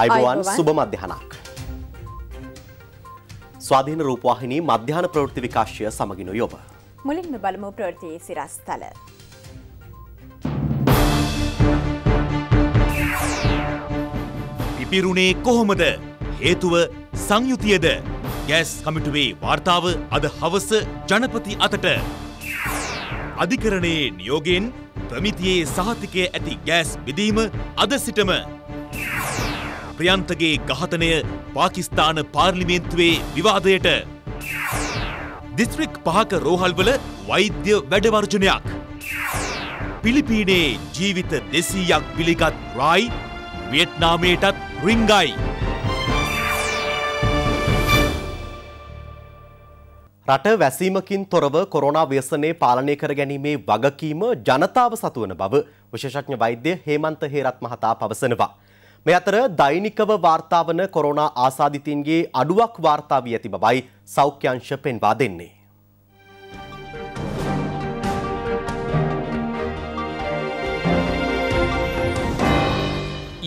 අයිබෝවන් සුබ මධ්‍යහනක්. ස්වාධීන රූපවාහිනී මධ්‍යහන ප්‍රවෘත්ති විකාශය සමගිනු යොබ. මුලින්ම බලමු ප්‍රවෘතියේ සිරස්තල. පිපිරුණේ කොහොමද? හේතුව සංයුතියද? ගෑස් කමිටුවේ වාර්තාව අද හවස ජනපති අතට. අධිකරණයේ නියෝගයෙන් ප්‍රමිතියේ සහතිකය ඇති ගෑස් බෙදීම අද සිටම ප්‍රියන්තගේ ඝාතනය පාකිස්තාන පාර්ලිමේන්තුවේ විවාදයට දිස්ත්‍රික් පහක රෝහල්වල වෛද්‍ය වැඩවර්ජනයක් පිලිපීනේ ජීවිත දෙසීයක් පිළිගත් රයි වියට්නාමයටත් රිංගයි. රට වැසීමකින් තොරව කොරෝනා ව්‍යසනය පාලනය කර ගැනීමේ වගකීම ජනතාව සතුවන බව විශේෂඥ වෛද්‍ය හේමන්ත හේරත් මහතා පවසනවා. මේ අතර දෛනිකව වාර්තාවන කොරෝනා ආසාධිතයින්ගේ අඩුවක් වාර්තා වී ඇති බවයි සෞඛ්‍ය අංශ පෙන්වා දෙන්නේ.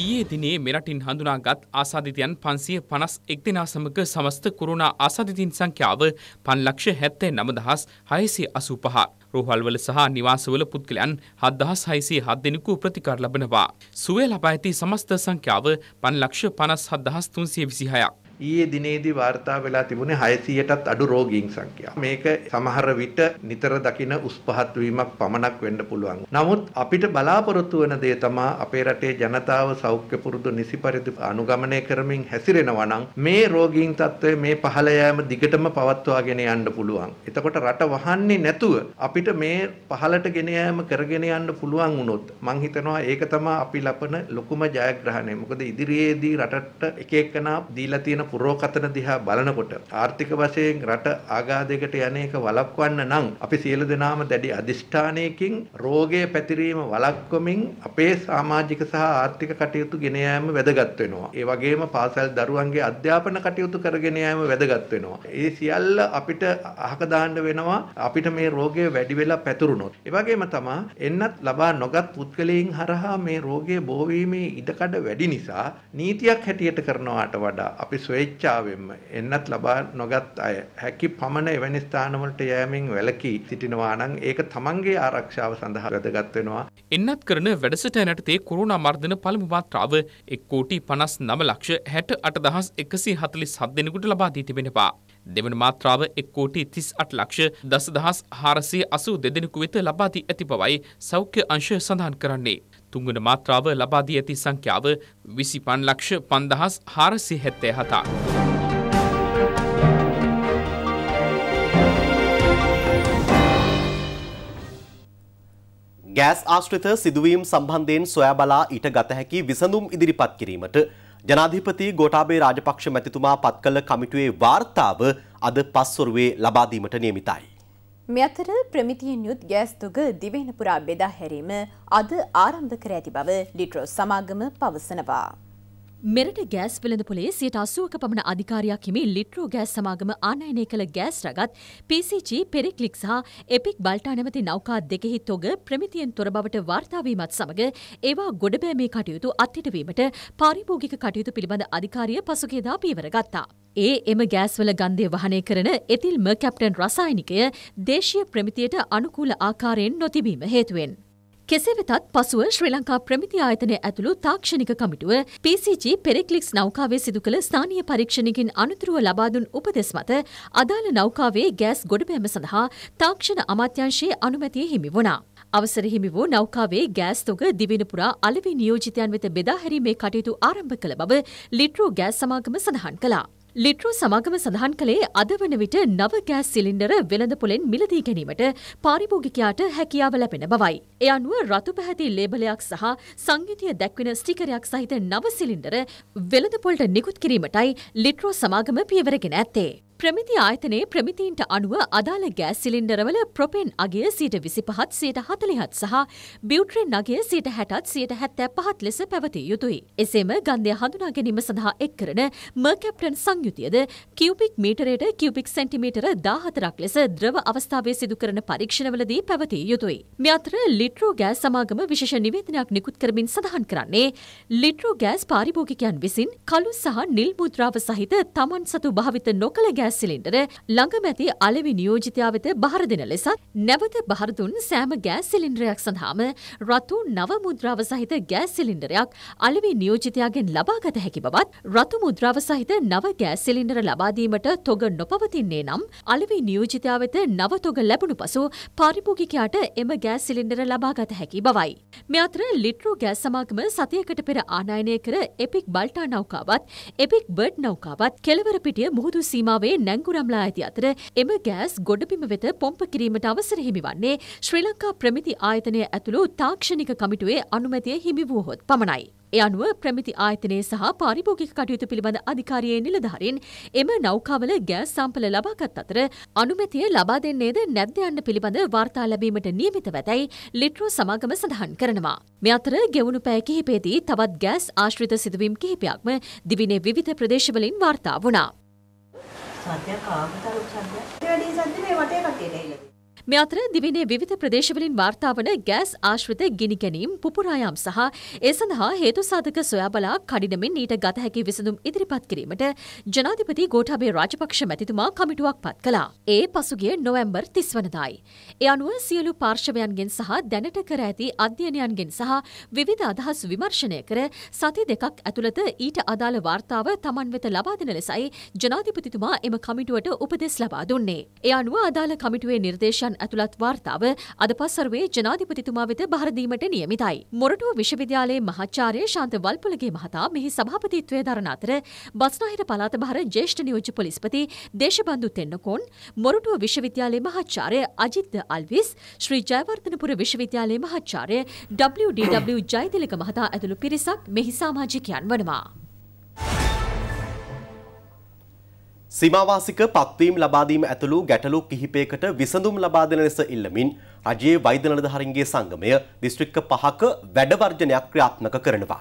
ඊයේ දිනේ මෙරටින් හඳුනාගත් ආසාධිතයන් පන්සිය පනස් එක් දෙනා සමග සමස්ත කොරුණා ආසාධිතින් සංඛ්‍යාව පන්ලක්ෂ හැත්තේ නමදහස් හයසේ අසු පහ. රෝහල්වල සහ නිවාසවල පුද්ගලයන් හත්දහස් හයිසේ හත් දෙනෙකු ප්‍රතිකාර ලබනවා. සුවය ලබා ඇති සමස්ත සංඛ්‍යාව පන්ලක්ෂ පනස් හත්දහස් තුන්සිය විසිහයක්. ඊයේ දිනේදී වාර්තා වෙලා තිබුණේ 600ටත් අඩු රෝගීන් සංඛ්‍යාව. මේක සමහර විට නිතර දකින උස් පහත් වීමක් පමණක් වෙන්න පුළුවන්. නමුත් අපිට බලාපොරොත්තු වෙන දේ තමයි අපේ රටේ ජනතාව සෞඛ්‍ය පුරුදු නිසි පරිදි අනුගමනය කරමින් හැසිරෙනවා නම් මේ රෝගීන් තත්ත්වය මේ පහළ යාම දිගටම පවත්වාගෙන යන්න පුළුවන්. එතකොට රට වහන්නේ නැතුව අපිට මේ පහළට ගෙන යාම කරගෙන යන්න පුළුවන් වුණොත් මං හිතනවා ඒක තමයි අපි ලපන ලොකුම ජයග්‍රහණය. මොකද ඉදිරියේදී රටට එක එකනා දීලා තියෙන පුරෝකතන දිහා බලනකොට ආර්ථික වශයෙන් රට ආගාධයකට යන එක වළක්වන්න නම් අපි සියලු දෙනාම දැඩි අදිෂ්ඨානයකින් රෝගය පැතිරීම වළක්වමින් අපේ සමාජික සහ ආර්ථික කටයුතු ගෙන යාම වැදගත් වෙනවා. ඒ වගේම පාසල් දරුවන්ගේ අධ්‍යාපන කටයුතු කරගෙන යාම වැදගත් වෙනවා. ඒ සියල්ල අපිට අහක දාන්න වෙනවා අපිට මේ රෝගය වැඩි වෙලා පැතුරුණොත්. ඒ වගේම තමයි එන්නත් ලබා නොගත් පුද්ගලයන් හරහා මේ රෝගය බෝ වීමේ ඉඩකඩ වැඩි නිසා නීතියක් හැටියට කරනවාට වඩා අපි ස්වේච්ඡාවෙන්ම එන්නත් ලබා නොගත් අය හැකි පමණ එවැනි ස්ථානවලට යෑමෙන් වැළකී සිටිනවා නම් ඒක තමන්ගේ ආරක්ෂාව සඳහා වැදගත් වෙනවා. එන්නත් කරන වැඩසටහන යටතේ කොරෝනා මර්ධන පළමු මාත්‍රාව 1 කෝටි 59 ලක්ෂ 68 දහස් 147 දෙනෙකුට ලබා දී තිබෙනවා. දෙවන මාත්‍රාව 1 කෝටි 38 ලක්ෂ 10 දහස් 482 දෙනෙකු වෙත ලබා දී ඇති බවයි සෞඛ්‍ය අංශය සඳහන් කරන්නේ. තුංගන මාත්‍රාව ලබාදී ඇති සංඛ්‍යාව විසි පන්ලක්ෂ පන්දහස් හාරසි හැත්තය හතා. ගෑස් ආශ්‍රිත සිදුවීම් සම්බන්ධයෙන් සොයා බලා ඊට ගත හැකි විසඳුම් ඉදිරිපත් කිරීමට ජනාධිපති ගෝටාබේ රාජපක්ෂ මැතිතුමා පත් කළ කමිටුවේ වාර්තාව අද පස්වරුවේ ලබාදීමට නියමිතයි. මෙ අතර ප්‍රමිතියෙන් යුත් ගෑස් තුග දිවෙන පුරා බෙදා හැරීම අද ආරම්භ කර ඇති බව ලිට්‍රෝ සමාගම පවසනවා. මෙරට ගෑස් වෙළඳ පොලේ සියට අසුවක පමණ අධිකාරයක් හිමි ලිට්‍රෝ ගෑස් සමාගම ආනයනය කළ ගෑස් රගත් PCG පෙරික්ලික් සහ එපික් බල්ටා නැමති නෞකා දෙකෙහි තොග ප්‍රමිතියෙන් තොර බවට වාර්තාවීමත් සමඟ ඒවා ගොඩබෑමේ කටයුතු අත්හිටවීමට පාරිභෝගික කටයුතු පිළිබඳ අධිකාරිය පසුගේදා පීවර ගත්තා. ඒ එම ගෑස්වල ගන්ධය වහනය කරන එතිල්ම කැප්ටන් රසායනිකය දේශීය ප්‍රමිතියට අනුකූල ආකාරයෙන් නොතිබීම හේතුවෙන්. කෙසේ වෙතත් පසුව ශ්‍රී ලංකා ප්‍රමිති ආයතනය ඇතුළු තාක්ෂණික කමිටුව PCG පෙරෙක්ලික්ස් නෞකාවේ සිදු කළ ස්ථානීය පරීක්ෂණකින් අනතුරුව ලබා දුන් උපදෙස් මත අදාළ නෞකාවේ ගෑස් ගොඩබෑම සඳහා තාක්ෂණ අමාත්‍යාංශයේ අනුමැතිය හිමි වුණා. අවසර හිමි වූ නෞකාවේ ගෑස් තොග දිවින පුරා අලෙවි නියෝජිතයන් වෙත බෙදා හැරීමේ කටයුතු ආරම්භ කළ බව ලිට්‍රෝ ගෑස් සමාගම සඳහන් කළා. ලිට්‍රු සමාගම සඳහන් කළේ අද වන විට නව ගෑස් සිලින්ඩර වෙළඳපොලෙන් මිලදී ගැනීමට පාරිභෝගිකයාට හැකියාව ලැබෙන බවයි. එ අනුව රතු පැහැති ලේබලයක් සහ සංගීතය දැක්වෙන ස්ටිකරයක් සහිත නව සිලින්ඩර වෙළඳපොලට නිකුත් කිරීමටයි ලිට්‍රෝ සමාගම පියවරගෙන ඇත්තේ. ප්‍රමිති ආයතනයේ ප්‍රමිතීන්ට අනුව අදාළ ගෑස් සිලින්ඩරවල ප්‍රොපෙන් අගේ සීට විසිපහත් සීට හතලිහත් සහ බියුට්‍රෙන් අගේ සීට හැටත් සීට හැත්තෑ පහත් ලෙස පැවතිය යුතුයි. එසේම ගන්ධය හඳුනා ගැනීම සඳහා එක් කරන මර්කැප්ටන් සංයුතියද කිවපික් මීටරයට කිවපික් සැන්ටිමීටර දාහතරක් ලෙස ද්‍රව අවස්ථාවේ සිදු කරන පරීක්ෂණවලදී පැවතිය යුතුයි. මෙත්‍ර ලිට්‍රෝ ගෑස් සමාගම විශේෂ නිවේදනයක් නිකුත් කරමින් සඳහන් කරන්නේ ලිට්‍රෝ ගෑස් පාරිභෝගිකයන් විසින් කළු සහ නිල් මුද්‍රාව සහිත තමන් සතු භාවිත නොකළ ගෑස් ගෑස් සිලින්ඩර ළඟමැති අලෙවි නියෝජිතයා වෙත බහර දෙන ලෙසත් නැවත බහර දුන් සෑම ගෑස් සිලින්ඩරයක් සඳහාම රතු නව මුද්‍රාව සහිත ගෑස් සිලින්ඩරයක් අලෙවි නියෝජිතයාගෙන් ලබාගත හැකි බවත් රතු මුද්‍රාව සහිත නව ගෑස් සිලින්ඩර ලබා දීමට තොග නොපවතින්නේ නම් අලෙවි නියෝජිතයා වෙත නව තොග ලැබුණු පසු පාරිභෝගිකයාට එම ගෑස් සිලින්ඩර ලබාගත හැකි බවයි. මේ අතර ලිට්‍රෝ ගෑස් සමාගම සතියකට පෙර ආනයනය කර එපික් බල්ටා නෞකාවත් එපික් බඩ් නෞකාවත් කෙලවරපිටිය මුහුදු සීමාවේ වලේ නැංගුරම්ලා ඇති අතර එම ගෑස් ගොඩබිම වෙත පොම්ප කිරීමට අවසර හිමිවන්නේ ශ්‍රී ලංකා ප්‍රමිති ආයතනය ඇතුළු තාක්ෂණික කමිටුවේ අනුමැතිය හිමි වූහොත් පමණයි. ඒ අනුව ප්‍රමිති ආයතනයේ සහ පාරිභෝගික කටයුතු පිළිබඳ අධිකාරියේ නිලධාරීන් එම නෞකාවල ගෑස් සම්පල ලබාගත් අතර අනුමැතිය ලබා දෙන්නේද නැද්ද යන්න පිළිබඳ වාර්තා ලැබීමට නියමිත වැතැයි ලිට්‍රෝ සමාගම සඳහන් කරනවා. මේ අතර ගෙවුණු පෑ කිහිපේදී තවත් ගෑස් ආශ්‍රිත සිදුවීම් කිහිපයක්ම දිවිනේ විවිධ ප්‍රදේශවලින් වාර්තා වුණා. සද්දයක් ආවද අලුත් සද්දයක්? ඒ වැඩි සද්ද මේ වටේ කට්ටියට එන්නේ. මේ අතර දිවිනේ විවිධ ප්‍රදේශවලින් වාර්තාාවන ගෑස් ආශ්‍රිත ගිනි ගැනීම් පුපුරායම් සහ ඒ සඳහා හේතු සාධක සොයා බලා කඩිනමින් ඊට ගත හැකි විසඳුම් ඉදිරිපත් කිරීමට ජනාධිපති ගෝඨාභය රාජපක්ෂ මැතිතුමා කමිටුවක් පත් කළා. ඒ පසුගිය නොවැම්බර් 30 වනදායි. ඒ අනුව සියලු පාර්ශවයන්ගෙන් සහ දැනට කර ඇති අධ්‍යයනයන්ගෙන් සහ විවිධ අදහස් විමර්ශනය කර සති දෙකක් ඇතුළත ඊට අදාළ වාර්තාව Taman වෙත ලබා දෙන ලෙසයි ජනාධිපතිතුමා එම කමිටුවට උපදෙස් ලබා දුන්නේ. ඒ අනුව අදාළ කමිටුවේ නිර්දේශයන් සඳහන් ඇතුළත් වාර්තාව අද පස්සරුවේ ජනාධිපතිතුමා වෙත බහරදීමට නියමිතයි. මොරටුව විශ්වවිද්‍යාලයේ මහාචාර්ය ශාන්ත වල්පොලගේ මහතා මෙහි සභාපතිත්වය දරන අතර බස්නාහිර පළාත බහර ජ්‍යෙෂ්ඨ නියෝජ්‍ය පොලිස්පති දේශබන්දු තෙන්නකෝන් මොරටුව විශ්වවිද්‍යාලයේ මහාචාර්ය අජිත් අල්විස් ශ්‍රී ජයවර්ධනපුර විශ්වවිද්‍යාලයේ මහාචාර්ය WDW ජයතිලක මහතා ඇතුළු පිරිසක් මෙහි සාමාජිකයන් වනවා. සීමාවාසික පත්වීම් ලබාදීම ඇතුළු ගැටලු කිහිපයකට විසඳුම් ලබා දෙන ලෙස ඉල්ලමින් රජයේ වෛද්‍ය නිලධාරීන්ගේ සංගමය දිස්ත්‍රික්ක පහක වැඩවර්ජනයක් ක්‍රියාත්මක කරනවා.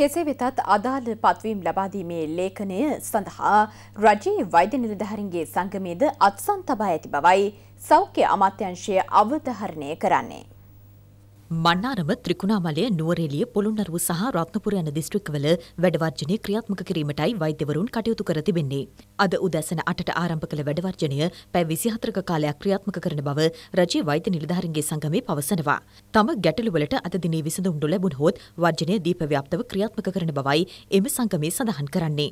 කෙසේ වෙතත් අදාළ පත්වීම් ලබාදීමේ ලේඛනය සඳහා රජයේ වෛද්‍ය නිලධාරීන්ගේ සංගමයේද අත්සන් තබා ඇති බවයි සෞඛ්‍ය අමාත්‍යාංශය අවධාරණය කරන්නේ. මන්නාරම ත්‍රිකුණාමලය නුවරෙලිය පොළොන්නරුව සහ රත්නපුර යන දිස්ත්‍රික්වල වැඩවර්ජනය ක්‍රියාත්මක කිරීමටයි වෛද්‍යවරුන් කටයුතු කර තිබෙන්නේ. අද උදැසන අටට ආරම්භ කළ වැඩවර්ජනය පැ විසිහතරක කාලයක් ක්‍රියාත්මක කරන බව රජයේ වෛද්‍ය නිලධාරන්ගේ සංගමේ පවසනවා. තම ගැටලුවලට අද දිනේ විසඳුම්ඩු ලැබුණ හොත් වර්ජනය දීපව්‍යාප්තව ක්‍රියාත්මක කරන බවයි එම සංගමේ සඳහන් කරන්නේ.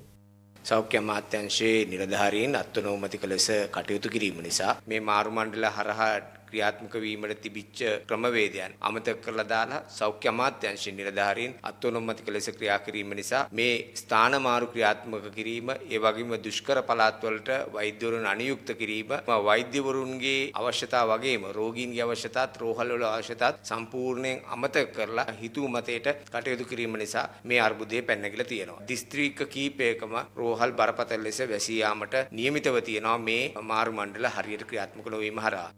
සෞඛ්‍ය අමාත්‍යංශයේ නිලධාරීන් අත්නෝමතික ලෙස කටයුතු කිරීම නිසා මේ මාරු මණ්ඩල හරහා ක්‍රියාත්මක වීමට තිබිච්ච ක්‍රමවේදයන් අමතක කරලා දාලා සෞඛ්‍ය අමාත්‍යාංශයේ නිලධාරීන් අත්අනුමතික ලෙස ක්‍රියා කිරීම නිසා මේ ස්ථාන මාරු ක්‍රියාත්මක කිරීම ඒ වගේම දුෂ්කර පළාත්වලට වෛද්‍යවරුන් අනියුක්ත කිරීම වෛද්‍යවරුන්ගේ අවශ්‍යතා වගේම රෝගීන්ගේ අවශ්‍යතාත් රෝහල්වල අවශ්‍යතාත් සම්පූර්ණයෙන් අමතක කරලා හිතූ මතයට කටයුතු කිරීම නිසා මේ අර්බුදය පැනගිලා තියෙනවා. දිස්ත්‍රික්ක කීපයකම රෝහල් බරපතල ලෙස වැසී යාමට නියමිතව තියෙනවා මේ මාරු මණ්ඩල හරියට ක්‍රියාත්මක නොවීම හරහා.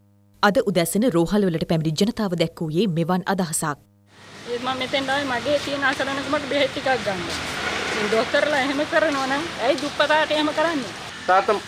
අද උදැසන රෝහල්වලට පැමිණි ජනතාව දැක්වූයේ මෙවන් අදහසක්. මම මෙතෙන්ට ආවේ මගේ තියෙන අසරණකමට බෙහෙත් ටිකක් ගන්න. මේ ડોක්ටර්ලා එහෙම කරනවා නම් ඇයි දුප්පතාට එහෙම කරන්නේ? තාත්තා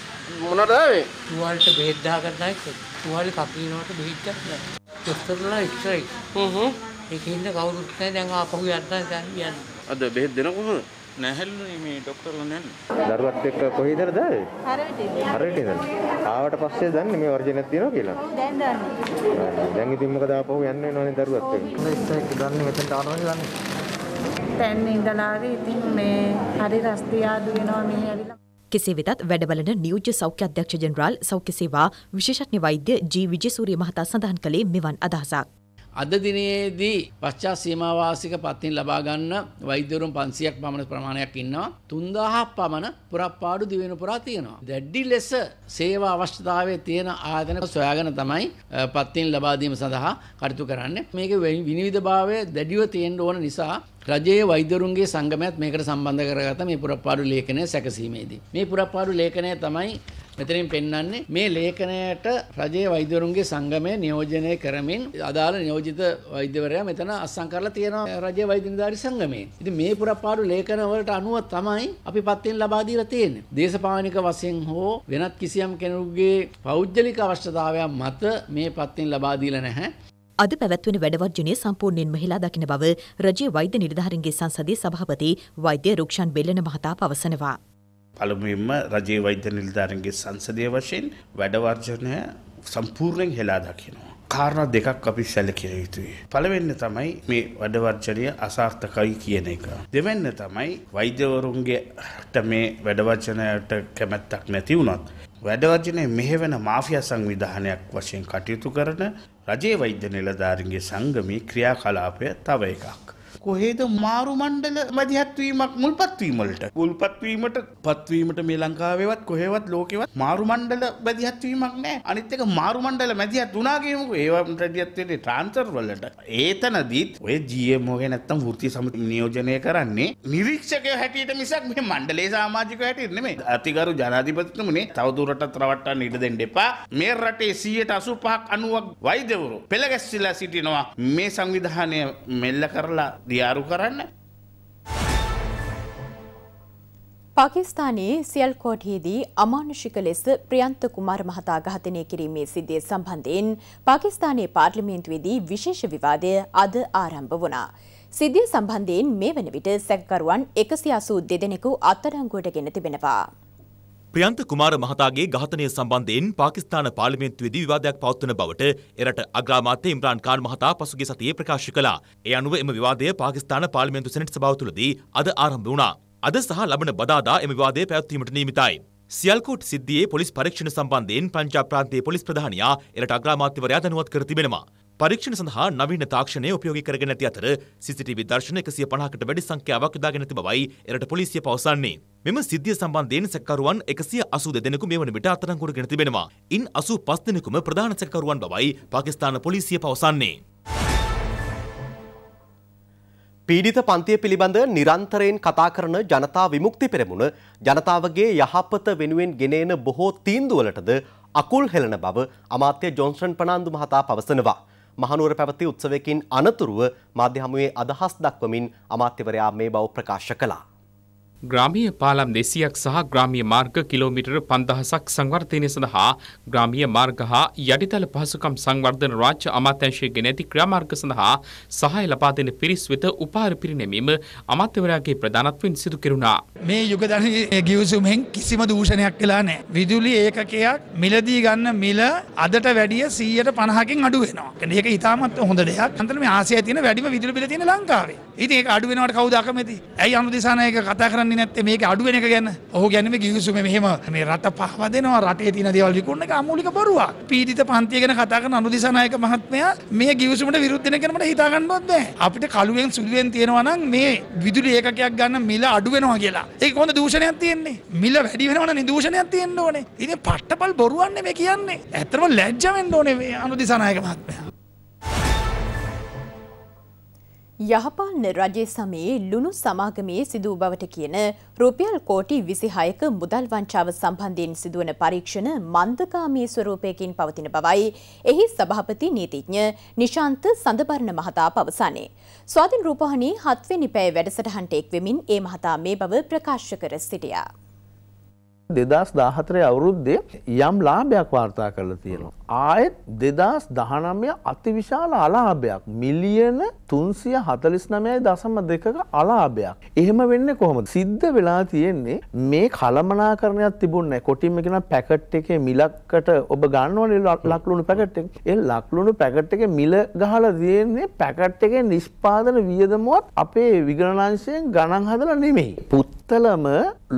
මොනවද ආවේ? තුවාලට බෙහෙත් දාගන්නයි තුවාලේ කපිනවට බෙහෙත් ගන්න. ડોක්ටර්ලා එක්ස්රේ. හ්ම් හ්ම්. ඒකින්ද කවුරුත් නැහැ දැන් ආපහු යන්න යන්න. අද බෙහෙත් දෙන කොහොමද? නැහැල්ලුනේ මේ ડોක්ටර්ලා නැන්නේ. දරුවත් එක්ක කොහේ ඉඳලාද ආවේ? හරවිටේ. හරවිටේ ඉඳලා. ආවට පස්සේ දන්නේ මේ වර්ජනයක් තියෙනවා කියලා. ඔව් දැන් දන්නේ. දැන් ඉතින් මොකද ආපහු යන්න වෙනවනේ දරුවත් එක්ක. ඉස්සෙල්ලා එක්ක දන්නේ මෙතෙන්ට ආවම දන්නේ. දැන් ඉඳලා ආවේ ඉතින් මේ හරි රස්තියාදු වෙනවා මේ ඇවිල්ලා. කෙසේ වෙතත් වැඩබලන නියෝජ්‍ය සෞඛ්‍ය අධ්‍යක්ෂ ජනරාල් සෞඛ්‍ය සේවා විශේෂඥ වෛද්‍ය ජී විජේසූරිය මහතා සඳහන් කළේ මෙවන් අදහසක්. අද දිනයේදී පශ්චාත් සීමාවාසික පත්තින් ලබා ගන්න වෛද්‍යවරුන් 500ක් පමණ ප්‍රමාණයක් ඉන්නවා 3000ක් පමණ පුරප්පාඩු දිවෙන පුරා තියෙනවා දැඩි ලෙස සේවා අවශ්‍යතාවයේ තියෙන ආයතන සොයාගෙන තමයි පත්තින් ලබා දීම සඳහා කටයුතු කරන්නේ මේක විනිවිදභාවය දැඩිව තියෙන්න ඕන නිසා රජයේ වෛද්‍යවරුන්ගේ සංගමයත් මේකට සම්බන්ධ කරගත මේ පුරප්පාඩු ලේඛනය සැකසීමේදී මේ පුරප්පාඩු ලේඛනය තමයි මෙතනින් පෙන්වන්නේ මේ ලේඛනයට රජයේ වෛද්‍යවරුන්ගේ සංගමය නියෝජනය කරමින් අදාළ නියෝජිත වෛද්‍යවරයා මෙතන අත්සන් කරලා තියෙනවා රජයේ වෛද්‍ය නිලධාරි සංගමයෙන්. ඉතින් මේ පුරපාඩු ලේඛන වලට අනුව තමයි අපි පත්යෙන් ලබා දීලා තියෙන්නේ. දේශපාලනික වශයෙන් හෝ වෙනත් කිසියම් කෙනෙකුගේ පෞද්ගලික අවශ්‍යතාවයන් මත මේ පත්යෙන් ලබා දීලා නැහැ. අද පැවැත්වෙන වැඩවර්ජනය සම්පූර්ණයෙන්ම හෙලා දකින බව රජයේ වෛද්‍ය නිලධාරීන්ගේ සංසදයේ සභාපති වෛද්‍ය රුක්ෂන් බෙල්ලන මහතා පවසනවා. පළමුවෙන්ම රජයේ වෛද්‍ය නිලධාරන්ගේ සංසදය වශයෙන් වැඩවර්ජනය සම්පූර්ණයෙන් හෙලා දකිනවා. කාරණ දෙකක් අපි සැලකිය යුතුයි. පළවෙන්න තමයි මේ වැඩවර්ජනය අසාර්ථකයි කියන එක. දෙවන්න තමයි වෛද්‍යවරුන්ගේට මේ වැඩවර්ජනයට කැමැත්තක් නැති වුණත්. වැඩවර්ජනය මෙහෙවන මාෆියා සංවිධානයක් වශයෙන් කටයුතු කරන රජයේ වෛද්‍ය නිලධාරන්ගේ සංගමී ක්‍රියාකලාපය තව එකක්. කොහේද මාරු මණ්ඩල මැදිහත්වීමක් මුල්පත්වීමලට මුල්පත්වීමට පත්වීමට මේ ලංකාවේවත් කොහෙවත් ලෝකෙවත් මාරු මණ්ඩල මැදිහත්වීමක් නැහැ අනිත් එක මාරු මණ්ඩල මැදිහත් වුණා කියමුකෝ ඒවට මැදිහත්වෙන්නේ ට්‍රාන්ස්ෆර් වලට ඒතනදිත් ඔය GMO ගේ නැත්තම් වෘත්ති සමිති නියෝජනය කරන්නේ නිරීක්ෂකයෝ හැටියට මිසක් මේ මණ්ඩලයේ සමාජිකයෝ හැටියට නෙමෙයි අතිගරු ජනාධිපතිතුමනේ තවදුරටත් රවට්ටන්න ඉඩ දෙන්න එපා මේ රටේ 185ක් 90ක් වෛද්‍යවරු පෙළ ගැස්සීලා සිටිනවා මේ සංවිධානය මෙල්ල කරලා දියාරු කරන්න. පාකිස්ානයේ සියල්කෝට්හියේදී අමානුෂික ලෙස ප්‍රියන්ත කුමාර මහතා ඝාතනය කිරීමේ සිද්ධිය සම්බන්ධයෙන් පාකිස්ානයේ පාර්ලිමේන්තුවේදී විශේෂ විවාදය අද ආරම්භ වුණා. සිද්ධිය සම්බන්ධයෙන් මේ වන විට සැකකරුවන් එකසි අසූ දෙදෙනෙකු අත්අඩංගුවට ගෙන තිබෙනවා. ප්‍රියන්ත කුමාර මහතාගේ ඝාතනය සම්බන්ධයෙන් පාකිස්තාන පාර්ලිමේන්තුවේදී විවාදයක් පවත්වන බවට එරට අග්‍රාමාත්‍ය ඉම්රාන් ખાન මහතා පසුගිය සතියේ ප්‍රකාශ කළා. ඒ අනුව එම විවාදය පාකිස්තාන පාර්ලිමේන්තු සෙනෙට් සභාව තුළදී අද ආරම්භ වුණා. අද සහ ලබන බදාදා එම විවාදය පැවැත්වීමට නියමිතයි. සියල්කෝට් සිද්ධියේ පොලිස් පරීක්ෂණ සම්බන්ධයෙන් පංජාබ් ප්‍රාන්තයේ පොලිස් ප්‍රධානියා එරට අග්‍රාමාත්‍යවරයා දැනුවත් කර තිබෙනවා. පරීක්ෂණ සඳහා නවීන තාක්ෂණය උපයෝගී කරගෙන ඇති අතර CCTV දර්ශන 150කට වැඩි සංඛ්‍යාවක් යොදාගෙන තිබවයි එරට පොලිසිය පවසන්නේ. මෙම සිද්ධිය සම්බන්ධයෙන් සැකකරුවන් 182 දෙනෙකු මේ වන විට අත්අඩංගුවට ගෙන තිබෙනවා. ඉන් 85 දෙනෙකුම ප්‍රධාන සැකකරුවන් බවයි පාකිස්තාන පොලිසිය පවසන්නේ. පීඩිත පන්තිය පිළිබඳ නිරන්තරයෙන් කතා කරන ජනතා විමුක්ති පෙරමුණ ජනතාවගේ යහපත වෙනුවෙන් ගෙනෙන බොහෝ තීන්දුවලටද අකුල් හෙළන බව අමාත්‍ය ජොන්සන් ප්‍රනාන්දු මහතා පවසනවා. මහනුවර පැවති උත්සවයකින් අනතුරුව මාධ්‍ය හමුවේ අදහස් දක්වමින් අමාත්‍යවරයා මේ බව ප්‍රකාශ කළා. ග්‍රාමීය පාලම් දෙසියක් සහ ග්‍රාමීය මාර්ග කිලෝමීටර පන්දහසක් සංවර්ධනය සඳහා ග්‍රාමීය මාර්ග හා යටිතල පහසුකම් සංවර්ධන රාජ්‍ය අමාත්‍යංශයේ ගෙන ඇති ක්‍රියාමාර්ග සඳහා සහාය ලබා දෙන පිරිස් වෙත උපාර පිරිනැමීම අමාත්‍යවරයාගේ ප්‍රධානත්වයෙන් සිදු කෙරුණා. මේ යුගධනයේ ගිවිසුමෙන් කිසිම දූෂණයක් වෙලා නැහැ. විදුලි ඒකකයක් මිලදී ගන්න මිල අදට වැඩිය 150කින් අඩු වෙනවා. ඒක ඉතාමත් හොඳ දෙයක්. අන්තර මේ ආසියාවේ තියෙන වැඩිම විදුලි බිල තියෙන ලංකාවේ. ඉතින් ඒක අඩු වෙනවට කවුද අකමැති? ඇයි අනුදිසානායක කතා කරන්නේ දන්නේ නැත්තේ මේක අඩු වෙන එක ගැන. ඔහු ගැන මේ කිවිසුම මෙහෙම මේ රට පහව දෙනවා රටේ තියෙන දේවල් විකුණන එක අමූලික බොරුවක්. පීඩිත පන්තිය ගැන කතා කරන අනුදිසානායක මහත්මයා මේ කිවිසුමට විරුද්ධ වෙන කෙනමට හිතා ගන්නවත් බෑ. අපිට කලුවෙන් සුළුවෙන් තියෙනවා නම් මේ විදුලි ඒකකයක් ගන්න මිල අඩු වෙනවා කියලා. ඒක කොහොමද දූෂණයක් තියෙන්නේ? මිල වැඩි වෙනවා නම් නිදූෂණයක් තියෙන්න ඕනේ. ඉතින් පට්ටපල් බොරුවන්නේ මේ කියන්නේ. ඇත්තටම ලැජ්ජ වෙන්න ඕනේ මේ අනුදිසානායක මහත්මයා. යහපාලන රජය සමයේ ලුණු සමාගමේ සිදූ බවට කියන රුපියල් කෝටි විසි හයක මුදල් වංචාව සම්බන්ධයෙන් සිදුවන පරීක්ෂණ මන්දකාමී ස්වරූපයකින් පවතින බවයි එහි සභාපති නීතිඥ නිශාන්ත සඳබරණ මහතා පවසන්නේ. ස්වාධින් රූපහණී හත්වෙනි පැය වැඩසටහන්ට එක්වෙමින් ඒ මහතා මේ බව ප්‍රකාශ කර සිටියා. දෙදස් දාහතරය අවුරුද්දේ යම් ලාභයක් වාර්තා කරලා තියෙනවා. ආයෙත් දෙදස් දහනමය අතිවිශාල අලාභයක් මිලියන තුන්සිය හතලිස් නමයයි දසම දෙකක අලාභයක්. එහෙම වෙන්න කොහොම සිද්ධ වෙලා තියෙන්නේ මේ කළමනා කරනයක් තිබුන්න කොටිම එකෙන පැකට් එකේ මිලක්කට ඔබ ගන්නවන ලක්ලුණු පැකට් එක ඒ ලක්ලුණු පැකට් එක මිල ගහලා තියෙන්නේ පැකට් එකේ නිෂ්පාදන වියදමුවත් අපේ විගණනාංශයෙන් ගණන් හදලා නෙමෙයි. පුත්තලම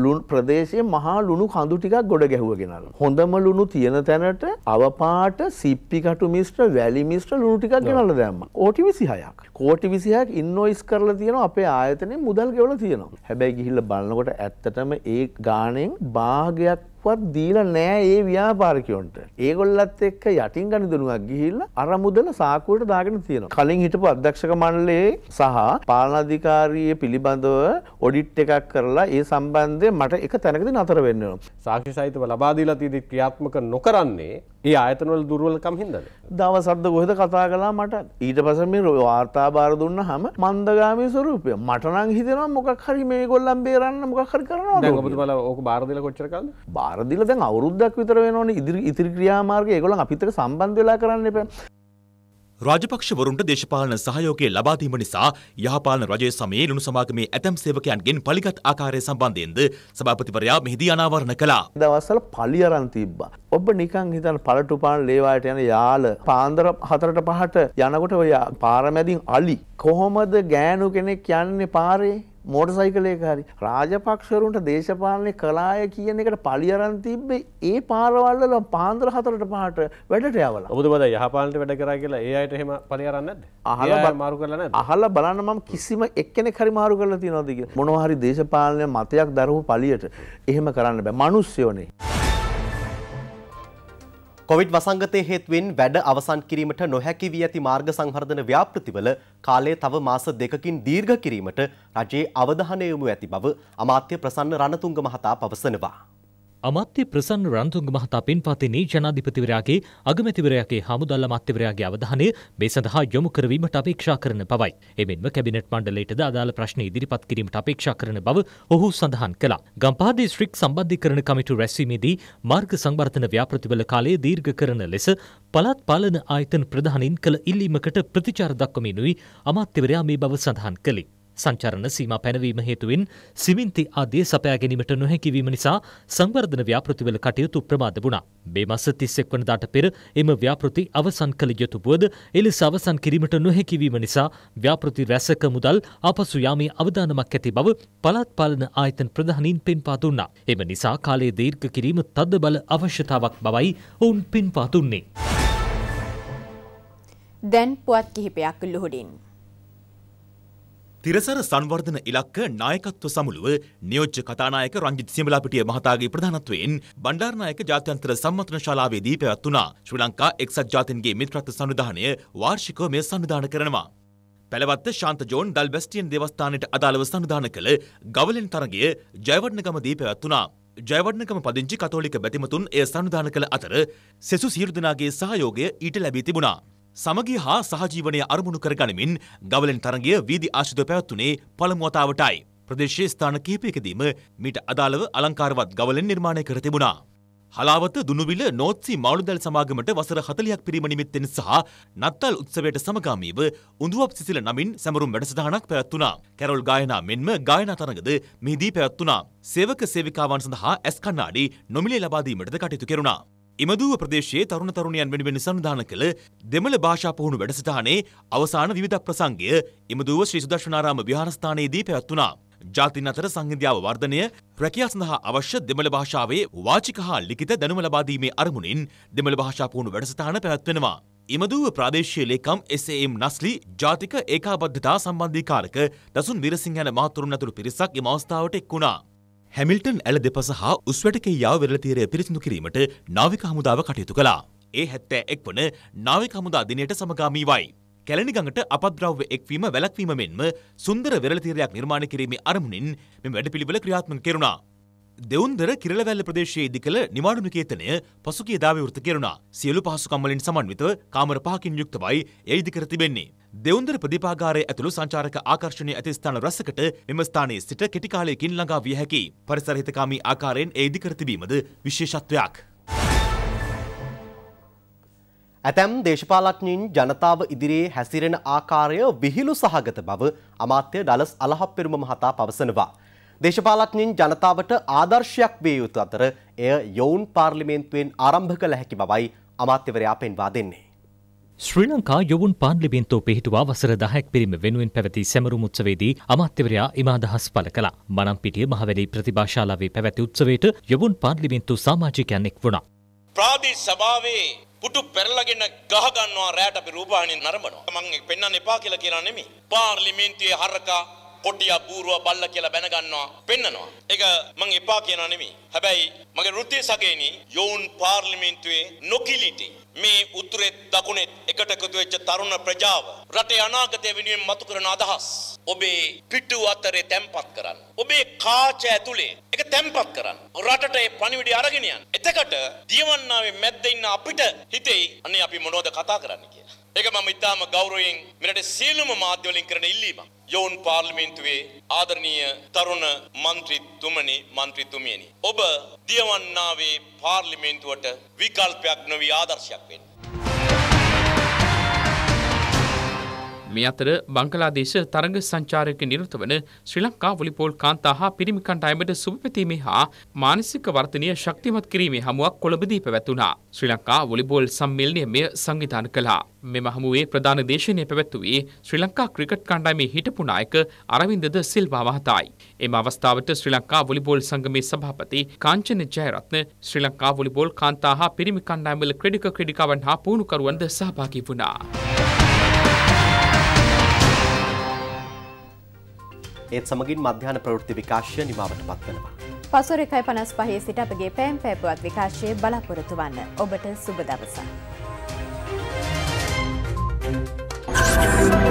ලුණු ප්‍රදේශයේ මහා ලුණු ලුණු කඳු ටිකක් ගොඩ ගැහුව ගෙනල්. හොඳම ලුණු තියෙන තැනට අවපාට සිප්පිකටු මිශ්‍ර වැලි මිශ්‍ර ලුණු ටිකක් ගෙනල්ල දැම්ම. කෝටි විසිහයක්. කෝටි විසිහයක් ඉන්නොයිස් කරලා තියෙනවා අපේ ආයතනයේ මුදල් ගෙවලා තියෙනවා. හැබැයි ගිහිල්ලා බලනකොට ඇත්තටම ඒ ගාණෙන් භාගයක් මොකක්වත් දීලා නෑ ඒ ව්‍යාපාරිකයොන්ට. ඒගොල්ලත් එක්ක යටින් ගනිදනුවක් ගිහිල්ලා අර මුදල සාකුවට දාගෙන තියෙනවා. කලින් හිටපු අධ්‍යක්ෂක මණ්ඩලයේ සහ පාලනාධිකාරිය පිළිබඳව ඔඩිට් එකක් කරලා ඒ සම්බන්ධයෙන් මට එක තැනකදී නතර වෙන්න වෙනවා. සාක්ෂි සහිතව ලබා දීලා තියෙදි ක්‍රියාත්මක නොකරන්නේ ඒ ආයතනවල දුර්වලකම් හින්දද දවසද්ද කොහෙද කතා කළා මට ඊට පස්සේ මේ වාර්තා බාර දුන්න හැම මන්දගාමී ස්වරූපය මට නම් හිතෙනවා මොකක් හරි මේගොල්ලන් බේරන්න මොකක් හරි කරනවා දැන් ඔබතුමාලා ඕක බාර දීලා කොච්චර කාලද බාර දීලා දැන් අවුරුද්දක් විතර වෙනවනේ ඉදිරි ඉතිරි ක්‍රියාමාර්ගය ඒගොල්ලන් අපිත් එක්ක සම්බන්ධ වෙලා කරන්න එපා රාජපක්ෂවරුන්ට දේශපාලන සහයෝගය ලබාදීම නිසා යහපාලන රජය සමයේ ලුණු සමාගමේ ඇතැම් සේවකයන්ගෙන් පලිගත් ආකාරය සම්බන්ධයෙන්ද සභාපතිවරයා මෙහිදී අනාවරණ කළා. දවස්සල පලි අරන් තිබ්බා. ඔබ නිකන් හිතන පළටුපාන ලේවායට යන යාල පාන්දර හතරට පහට යනකොට ඔය පාරමැදින් අලි කොහොමද ගෑනු කෙනෙක් යන්නේ පාරේ මෝටසයිකලයක හරි රාජපක්ෂරුන්ට දේශපාලනය කලාය කියන එකට පලියරන් තිබ්බේ ඒ පාරවල්ල පාන්දර හතරට පහට වැඩට යවල ඔබතුමද යහපාලට වැඩ කරා කියලා ඒ අයට එහෙම පලියරන්නද අහල මාරු කරලන අහල බලන්න මම කිසිම එක්කෙනෙක් හරි මාරු කරලා තියනවද කියලා මොනවා හරි දේශපාලන මතයක් දරපු පලියට එහෙම කරන්න බෑ මිනිස්සුනේ කොවිඩ් වසංගතය හේතුවෙන් වැඩ අවසන් කිරීමට නොහැකි වී ඇති මාර්ග සංවර්ධන ව්‍යාපෘතිවල කාලය තව මාස දෙකකින් දීර්ඝ කිරීමට රජයේ අවධානය යොමු ඇති බව අමාත්‍ය ප්‍රසන්න රණතුංග මහතා පවසනවා. අමාත්‍ය ප්‍රසන්න රන්තුංග මහතා පින්පතිනි ජනාධිපතිවරයාගේ අගමැතිවරයාගේ හමුදල්ල මත්‍යවරයාගේ අවධානය මේ සඳහා යොමු කරවීමට අපේක්ෂා කරන බවයි. එමෙන්ම කැබිනට් මණ්ඩලයටද අදාළ ප්‍රශ්න ඉදිරිපත් කිරීමට අපේක්ෂා කරන බව ඔහු සඳහන් කළා. ගම්පහ දිස්ත්‍රික් සම්බන්ධීකරණ කමිටු රැස්වීමේදී මාර්ග සංවර්ධන ව්‍යාපෘතිවල කාලය දීර්ඝ කරන ලෙස පළාත් පාලන ආයතන ප්‍රධානින් කළ ඉල්ලීමකට ප්‍රතිචාර දක්වමිනුයි අමාත්‍යවරයා මේ බව සඳහන් කළේ. සංචරණ සීමා පැනවීම හේතුවෙන් සිමෙන්ති ආදී සපයා ගැනීමට නොහැකිවීම නිසා සංවර්ධන ව්‍යාපෘතිවල කටයුතු ප්‍රමාද වුණා. මේ මාස 31 වනදාට පෙර එම ව්‍යාපෘති අවසන් කළ යුතු වුවද එලෙස අවසන් කිරීමට නොහැකිවීම නිසා ව්‍යාපෘති රැසක මුදල් ආපසු යාමේ අවදානමක් ඇති බව පළාත් පාලන ආයතන ප්‍රධානීන් පෙන්වා දුන්නා. එම නිසා කාලය දීර්ඝ කිරීම තදබල අවශ්‍යතාවක් බවයි ඔවුන් පෙන්වා දුන්නේ. දැන් පුවත් කිහිපයක් ලුහුඩින් තිරසර සංවර්ධන ඉලක්ක නායකත්ව සමුළුව නියෝජ්‍ය කතානායක රංජිත් සියඹලාපිටිය මහතාගේ ප්‍රධානත්වයෙන් බණ්ඩාරනායක ජාත්‍යන්තර සම්මන්ත්‍රණ ශාලාවේදී පැවැත්වුණා. ශ්‍රී ලංකා එක්සත් ජාතීන්ගේ මිත්‍රත්ව සංවිධානය වාර්ෂිකව මෙය සංවිධානය කරනවා. පැලවත්ත ශාන්ත ජෝන් ඩල්බැස්ටියන් දේවස්ථානයට අදාළව සංවිධානය කළ ගවලෙන් තරගය ජයවඩනගමදී පැවැත්වුණා. ජයවඩනකම පදිංචි කතෝලික බැතිමතුන් එය සංවිධානය කළ අතර සෙසු සියලු දෙනාගේ සහයෝගය ඊට ලැබී තිබුණා. සමගිය හා සහජීවනය අරමුණු කරගනිමින් ගවලෙන් තරගය වීදි ආශ්‍රිතව පැවැත්වුණේ පළමු වතාවටයි. ප්‍රදේශයේ ස්ථාන කිහිපයකදීම මීට අදාළව අලංකාරවත් ගවලෙන් නිර්මාණය කර තිබුණා. හලාවත දුනුවිල නෝත්සි මවුළුදැල් සමාගමට වසර හතලියක් පිරීම නිමිත්තෙන් සහ නත්තල් උත්සවයට සමගාමීව උඳුවක් සිසිල නමින් සැමරුම් වැඩසටහනක් පැවැත්වුණා. කැරොල් ගායනා මෙන්ම ගායනා තරඟද මෙහිදී පැවැත්වුණා. සේවක සේවිකාවන් සඳහා ඇස් කණ්ණාඩි නොමිලේ ලබා දීමටද කටයුතු කෙරුණා. ඉමදුව ප්‍රදේශයේ තරුණ තරුණයන් වෙනුවෙන් සංවිධාන කළ දෙමළ භාෂා පුහුණු වැඩසටහනේ අවසාන විවිධ ප්‍රසංගය ඉමදුව ශ්‍රී සුදර්ශනාරාම විහාරස්ථානයේදී පැවැත්වුණා. ජාතින් අතර සංහිඳියාව වර්ධනය රැකියා සඳහා අවශ්‍ය දෙමළ භාෂාවේ වාචික හා ලිඛිත දැනුම ලබා දීමේ අරමුණින් දෙමළ භාෂා පුහුණු වැඩසටහන පැවැත්වෙනවා. ඉමදුව ප්‍රාදේශීය ලේකම් එස්.ඒ.එම්. නස්ලි ජාතික ඒකාබද්ධතා සම්බන්ධීකාරක දසුන් වීරසිංහ යන මහතුරුන් ඇතුළු පිරිසක් එම අවස්ථාවට එක් වුණා. හැමිල්ටන් ඇල දෙපස හා උස්වැටකේ යාව වෙරළතීරය පිරිසිදු කිරීමට නාවික හමුදාව කටයුතු කළා. ඒ හැත්තෑ එක් වන නාවික හමුදා දිනයට සමගාමීවයි. කැලණිගඟට අපද්‍රව්‍ය එක්වීම වැළැක්වීම මෙන්ම සුන්දර වෙරළතීරයක් නිර්මාණය කිරීමේ අරමුණින් මෙම වැඩපිළිවෙල ක්‍රියාත්මක කෙරුණා. දෙවුන්දර කිරලවැල්ල ප්‍රදේශයේ ඉදිකළ නිවාඩු නිකේතනය පසුගියදා විවෘත කෙරුණා. සියලු පහසුකම් වලින් සමන්විතව කාමර පහකින් යුක්තවයි එය ඉදිකර තිබෙන්නේ. දෙවුන්දර ප්‍රතිපාගාරය ඇතුළු සංචාරක ආකර්ෂණය ඇති ස්ථාන රැසකට මෙම ස්ථානයේ සිට කෙටි කාලයකින් ළඟා විය හැකි. පරිසර හිතකාමී ආකාරයෙන් ඒ ඉදිකර තිබීමද විශේෂත්වයක්. ඇතැම් දේශපාලඥයින් ජනතාව ඉදිරියේ හැසිරෙන ආකාරය විහිළු සහගත බව අමාත්‍ය ඩලස් අලහප්පෙරුම මහතා පවසනවා. දේශපාලඥයින් ජනතාවට ආදර්ශයක් විය යුතු අතර එය යොවුන් පාර්ලිමේන්තුවෙන් ආරම්භ කළ හැකි බවයි අමාත්‍යවරයා පෙන්වා දෙන්නේ. ශ්‍රී ලංකා යොවුන් පාර්ලිමේන්තුව පිහිටුවා වසර දහයක් පිරිම වෙනුවෙන් පැවති සැමරුම් උත්සවයේදී අමාත්‍යවරයා ඉම අදහස් පළ කළා. මනම්පිටිය මහවැලි ප්‍රතිභාශාලාවේ පැවැති උත්සවයට යොවුන් පාර්ලිමේන්තු සමාජිකයන් එක් වුණා. ප්‍රාදේශ සභාවේ පුටු පෙරලගෙන ගහ ගන්නවා රැට අපි රූපවාහිනියෙන් නරඹනවා. මම පෙන්වන්න එපා කියලා කියනා නෙමෙයි. පාර්ලිමේන්තුවේ හරකා කොටියා බූරුවා බල්ල කියලා බැනගන්නවා පෙන්නනවා. ඒක මං එපා කියනවා නෙමෙයි. හැබැයි මගේ වෘත්තීය සගයේනි යෝන් පාර්ලිමේන්තුවේ නොකිලිටි මේ උතුරෙත් දකුණෙත් එකට එකතු වෙච්ච තරුණ ප්‍රජාව රටේ අනාගතය වෙනුවෙන් මතු කරන අදහස් ඔබේ පිටු අතරේ තැම්පත් කරන්න. ඔබේ කාච ඇතුලේ ඒක තැම්පත් කරන්න. රටට ඒ පණිවිඩය අරගෙන යන්න. එතකට දියවන්නාවේ මැද්දේ ඉන්න අපිට හිතෙයි අනේ අපි මොනවද කතා කරන්නේ කියලා. ඒක මම ඉතාම ගෞරවයෙන් මෙරට සියලුම මාධ්‍යවලින් කරන ඉල්ලීමක්. යෝන් පාර්ලිමේන්තුවේ ආදරණීය තරුණ മന്ത്രിතුමනි മന്ത്രിතුමියනි ඔබ දියවන්නාවේ පාර්ලිමේන්තුවට විකල්පයක් නොවි ආදර්ශයක් වෙන්න. මේ අතර බංකලාදේශ තරග සංචාරයක නිරත වන ශ්‍රී ලංකා වොලිපෝල් කාන්තා හා පිරිමි කණ්ඩායමට සුභපැතීමේ හා මානසික වර්ධනය ශක්තිමත් කිරීමේ හමුවක් කොළඹදී පැවැත්වුණා. ශ්‍රී ලංකා වොලිබෝල් සම්මේලනය මෙය සංවිධාන කළා. මෙම හමුවේ ප්‍රධාන දේශනය පැවැත්වුවේ ශ්‍රී ලංකා ක්‍රිකට් කණ්ඩායමේ හිටපු නායක අරවින්දද සිල්වා මහතායි. එම අවස්ථාවට ශ්‍රී ලංකා වොලිබෝල් සංගමේ සභාපති කාංචන ජයරත්න ශ්‍රී ලංකා වොලිබෝල් කාන්තා හා පිරිමි කණ්ඩායමල ක්‍රීඩක ක්‍රීඩිකාවන් හා පුහුණුකරුවන්ද සහභාගී වුණා. ඒත් සමගින් මධ්‍යාන ප්‍රවෘත්ති විකාශය නිමාවට පත්වනවා. පසුර එකයි පනස් පහේ සිට අපගේ පෑම් පැපුවත් විකාශය බලාපොරොතු වන්න ඔබට සුබ දවසා. Thank you.